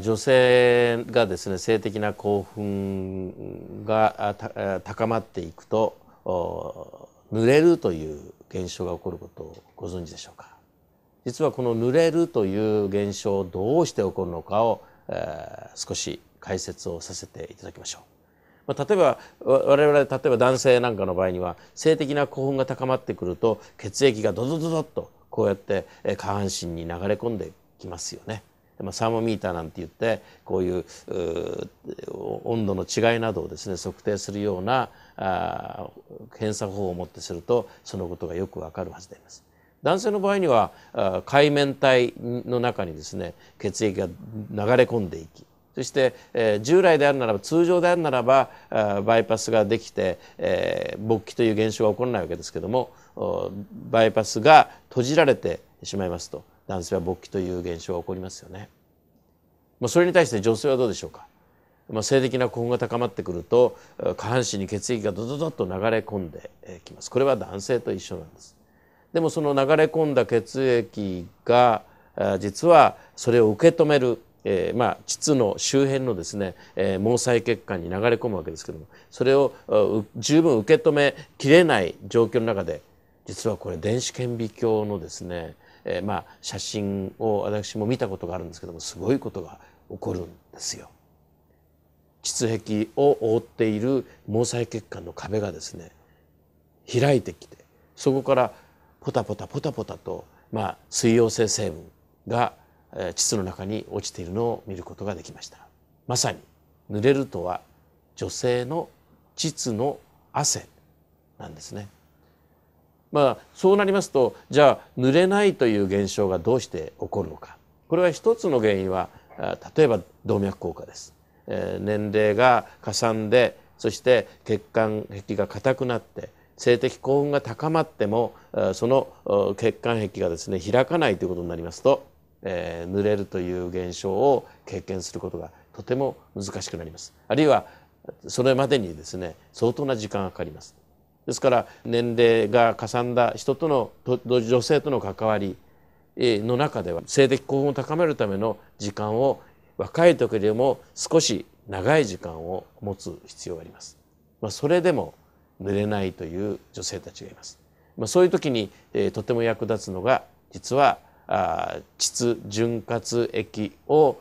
女性がですね性的な興奮が高まっていくと濡れるという現象が起こることをご存知でしょうか実はこの濡れるという現象どうして起こるのかを、えー、少し解説をさせていただきましょう。まあ、例えば我々例えば男性なんかの場合には性的な興奮が高まってくると血液がドドドドッとこうやって下半身に流れ込んできますよね。まあ、サーモミーターなんて言ってこういう温度の違いなどをですね測定するようなあ検査方法をもってするとそのことがよくわかるはずであります。男性の場合には海面体の中にですね血液が流れ込んでいきそして、えー、従来であるならば通常であるならばバイパスができて、えー、勃起という現象が起こらないわけですけどもバイパスが閉じられてしまいますと男性は勃起という現象が起こりますよね。まあ、それに対して女性はどうでしょうか、まあ、性的な興奮が高まってくると下半身に血液がドドドッと流れ込んできますこれは男性と一緒なんですでもその流れ込んだ血液が実はそれを受け止める、えー、まあ膣の周辺のですね、えー、毛細血管に流れ込むわけですけどもそれを十分受け止めきれない状況の中で実はこれ電子顕微鏡のですねえー、まあ写真を私も見たことがあるんですけどもすごいことが起こるんですよ。膣壁を覆っている毛細血管の壁がですね開いてきてそこからポタポタポタポタと、まあ、水溶性成分が膣の中に落ちているのを見ることができましたまさに濡れるとは女性の膣の汗なんですねまあ、そうなりますとじゃあ濡れないという現象がどうして起こるのかこれは一つの原因は例えば動脈硬化です、えー、年齢がかさんでそして血管壁が硬くなって性的興奮が高まってもその血管壁がですね開かないということになりますと、えー、濡れるという現象を経験することがとても難しくなりますあるいはそれまでにですね相当な時間がかかりますですから年齢がかさんだ人との女性との関わりの中では性的興奮を高めるための時間を若い時でも少し長い時間を持つ必要があります。まあ、それでも濡れないという女性たちがいます。まあ、そういう時に、えー、とても役立つのが実はあ膣潤滑液を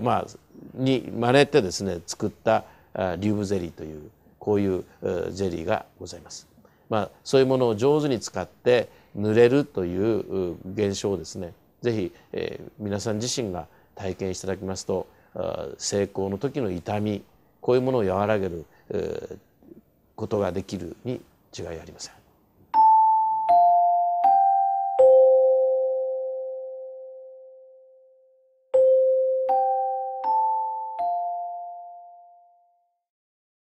まあに真似てですね作ったあリューブゼリーというこういうゼリーがございます。まあ、そういうものを上手に使って濡れるという現象をですね是非、えー、皆さん自身が体験していただきますと成功の時の痛みこういうものを和らげる、えー、ことができるに違いありません。